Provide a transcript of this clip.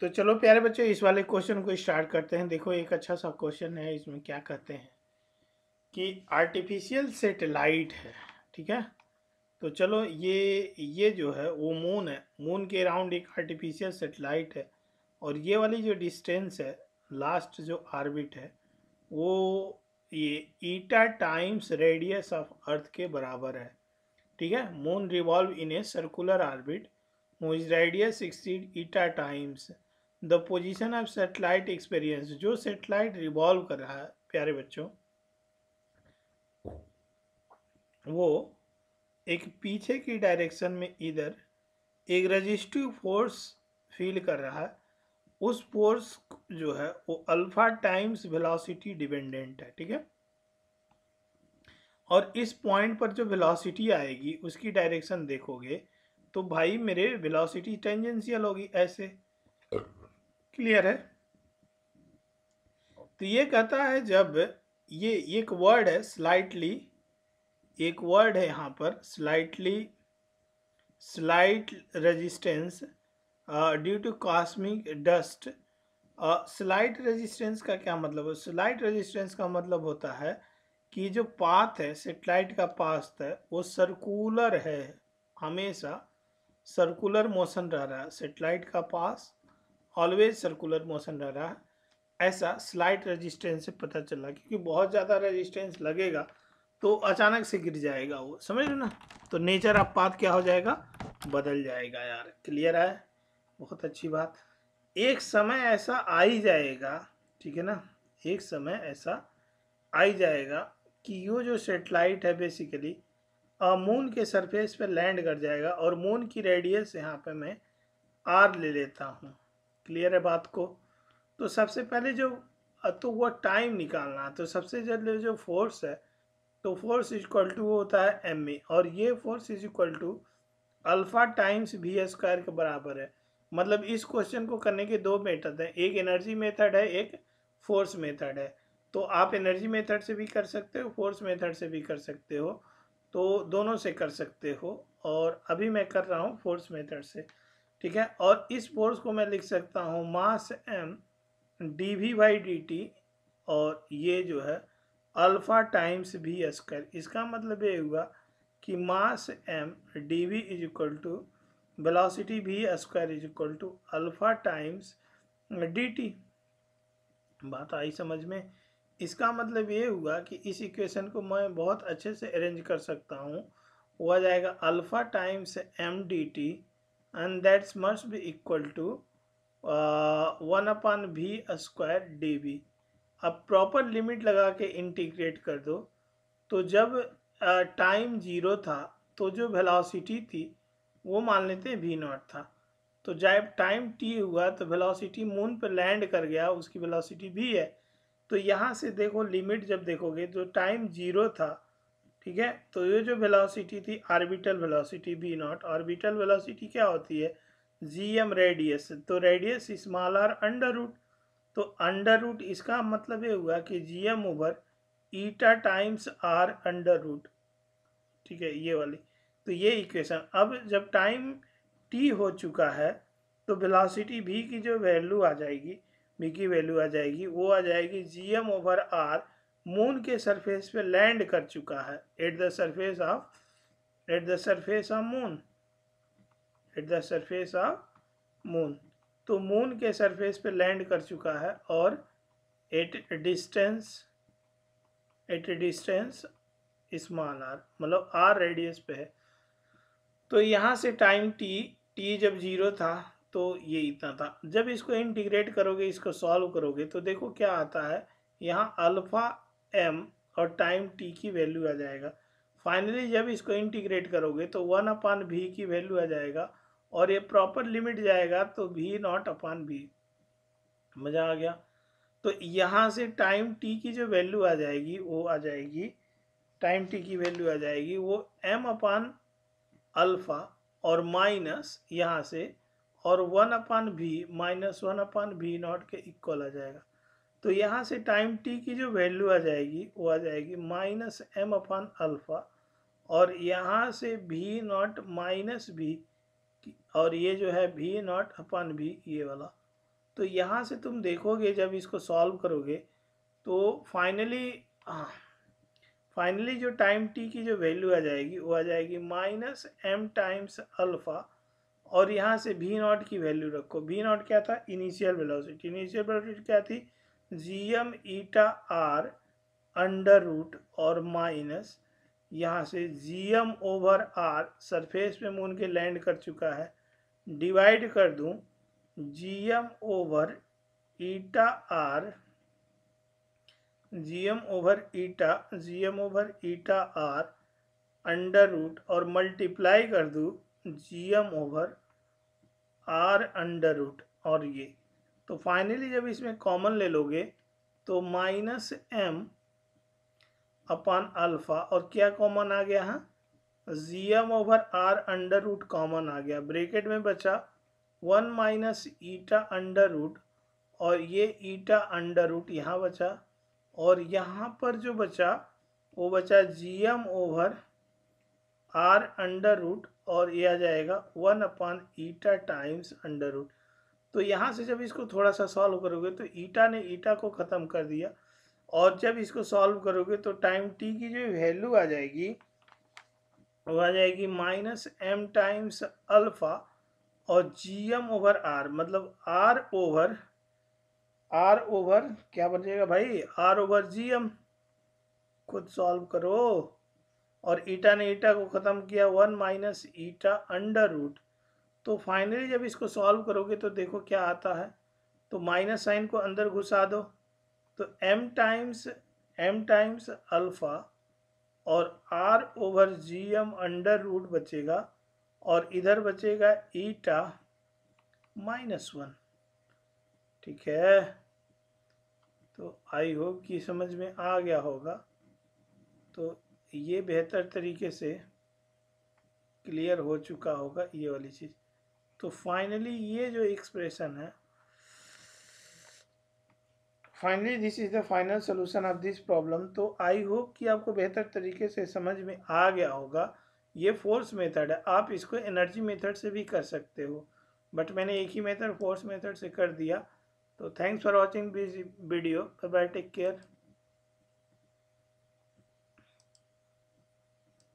तो चलो प्यारे बच्चों इस वाले क्वेश्चन को स्टार्ट करते हैं देखो एक अच्छा सा क्वेश्चन है इसमें क्या कहते हैं कि आर्टिफिशियल सेटेलाइट है ठीक है तो चलो ये ये जो है वो मून है मून के अराउंड एक आर्टिफिशियल सेटेलाइट है और ये वाली जो डिस्टेंस है लास्ट जो आर्बिट है वो ये eta times radius of earth के बराबर है ठीक है moon revolve in a circular orbit whose radius exceed eta times the position of satellite experience जो सेटेलाइट रिवॉल्व कर रहा है प्यारे बच्चों वो एक पीछे की डायरेक्शन में इधर एक रजिस्टिव फोर्स फील कर रहा है उस फोर्स जो है वो अल्फा टाइम्स वेलोसिटी डिपेंडेंट है ठीक है और इस पॉइंट पर जो वेलोसिटी आएगी उसकी डायरेक्शन देखोगे तो भाई मेरे वेलोसिटी टेंजेंशियल होगी ऐसे क्लियर है तो ये कहता है जब ये एक वर्ड है स्लाइटली एक वर्ड है यहाँ पर slightly slight resistance due to cosmic dust slight resistance का क्या मतलब है स्लाइट रेजिस्टेंस का मतलब होता है कि जो पाथ है सेटेलाइट का पाथ है वो सर्कुलर है हमेशा सर्कुलर मोशन रह रहा है सेटेलाइट का पास ऑलवेज सर्कुलर मोशन रह रहा है ऐसा स्लाइट रेजिस्टेंस से पता चला क्योंकि बहुत ज़्यादा रेजिस्टेंस लगेगा तो अचानक से गिर जाएगा वो समझ लो ना तो नेचर ऑफ पाथ क्या हो जाएगा बदल जाएगा यार क्लियर है बहुत अच्छी बात एक समय ऐसा आ ही जाएगा ठीक है ना एक समय ऐसा आ ही जाएगा कि यो जो सेटेलाइट है बेसिकली मून के सरफेस पर लैंड कर जाएगा और मून की रेडियस यहाँ पर मैं आर ले लेता हूँ क्लियर है बात को तो सबसे पहले जो तो वो टाइम निकालना तो सबसे पहले जो फोर्स है तो फोर्स इज इक्वल टू होता है एम ए और ये force is equal to alpha times V square के बराबर है मतलब इस क्वेश्चन को करने के दो मेथड हैं एक एनर्जी मेथड है एक फोर्स मेथड है तो आप एनर्जी मेथड से भी कर सकते हो फोर्स मेथड से भी कर सकते हो तो दोनों से कर सकते हो और अभी मैं कर रहा हूँ फोर्स मेथड से ठीक है और इस फोर्स को मैं लिख सकता हूँ mass M D V by D T और ये जो है अल्फ़ा टाइम्स भी स्क्वायर इसका मतलब ये हुआ कि mass M D V is equal to velocity V square is equal to alpha times D T बात आई समझ में इसका मतलब ये हुआ कि इस इक्वेशन को मैं बहुत अच्छे से अरेंज कर सकता हूँ हुआ जाएगा alpha times M D T and that must be equal to uh, 1 upon v square D V अब प्रॉपर लिमिट लगा के इंटीग्रेट कर दो तो जब टाइम uh, जीरो था तो जो वेलोसिटी थी वो मान लेते वी नॉट था तो जब टाइम टी हुआ तो वेलोसिटी मून पर लैंड कर गया उसकी वेलोसिटी भी है तो यहाँ से देखो लिमिट जब देखोगे जो टाइम जीरो था ठीक है तो ये जो वेलोसिटी थी orbital velocity V naught orbital velocity क्या होती है जी एम रेडियस तो radius small R under root तो अंडर रूट इसका मतलब ये हुआ कि G M over eta times R under root ठीक है ये वाली तो ये इक्वेशन अब जब टाइम टी हो चुका है तो वेलोसिटी भी की जो वैल्यू आ जाएगी बी की वैल्यू आ जाएगी वो आ जाएगी G M over R moon के सरफेस पे लैंड कर चुका है at the surface of at the surface of moon at the surface of moon तो मून के सरफेस पे लैंड कर चुका है और at distance at distance small R मतलब आर रेडियस पे है तो यहाँ से टाइम टी टी जब जीरो था तो ये इतना था जब इसको इंटीग्रेट करोगे इसको सॉल्व करोगे तो देखो क्या आता है यहाँ अल्फ़ा एम और टाइम टी की वैल्यू आ जाएगा फाइनली जब इसको इंटीग्रेट करोगे तो वन अपान भी की वैल्यू आ जाएगा और ये प्रॉपर लिमिट जाएगा तो भी नॉट अपान भी मज़ा आ गया तो यहाँ से टाइम टी की जो वैल्यू आ जाएगी वो आ जाएगी टाइम टी की वैल्यू आ जाएगी वो एम अपान अल्फ़ा और माइनस यहाँ से और वन अपान भी माइनस वन अपान भी नॉट के इक्वल आ जाएगा तो यहाँ से टाइम टी की जो वैल्यू आ जाएगी वो आ जाएगी माइनस एम अपान अल्फ़ा और यहाँ से भी नॉट माइनस भी और ये जो है भी नॉट अपन भी ये वाला तो यहाँ से तुम देखोगे जब इसको सॉल्व करोगे तो फाइनली फाइनली जो टाइम टी की जो वैल्यू आ जाएगी वो आ जाएगी माइनस एम टाइम्स अल्फ़ा और यहाँ से भी नॉट की वैल्यू रखो भी नॉट क्या था इनिशियल वेलोसिटी इनिशियल वेलोसिटी क्या थी G M eta R under root और माइनस यहाँ से G M over R surface पे मून के लैंड कर चुका है डिवाइड कर दूँ G M over eta R G M over eta G M over eta R under root और मल्टीप्लाई कर दूँ G M over R under root और ये तो फाइनली जब इसमें कॉमन ले लोगे तो माइनस एम अपान अल्फ़ा और क्या कॉमन आ गया है G M over R under root common आ गया ब्रेकेट में बचा one minus eta under root और ये ईटा अंडर रूट यहाँ बचा और यहाँ पर जो बचा वो बचा G M over R under root और ये आ जाएगा one upon eta times under root तो यहाँ से जब इसको थोड़ा सा सॉल्व करोगे तो ईटा ने ईटा को ख़त्म कर दिया और जब इसको सॉल्व करोगे तो टाइम टी की जो वैल्यू आ जाएगी वो आ जाएगी माइनस एम टाइम्स अल्फ़ा और जी एम ओवर आर मतलब आर ओवर आर ओवर क्या बन जाएगा भाई आर ओवर जी एम खुद सॉल्व करो और ईटा ने ईटा को ख़त्म किया one minus eta under root तो फाइनली जब इसको सॉल्व करोगे तो देखो क्या आता है तो माइनस साइन को अंदर घुसा दो तो m times m times alpha और r over G M under root बचेगा और इधर बचेगा ईटा माइनस वन ठीक है तो आई होप कि समझ में आ गया होगा तो ये बेहतर तरीके से क्लियर हो चुका होगा ये वाली चीज़ तो फाइनली ये जो एक्सप्रेशन है finally this is the final solution of this problem तो आई होप कि आपको बेहतर तरीके से समझ में आ गया होगा ये फोर्स मेथड है आप इसको एनर्जी मेथड से भी कर सकते हो बट मैंने एक ही मेथड फोर्स मेथड से कर दिया तो thanks for watching this video bye take care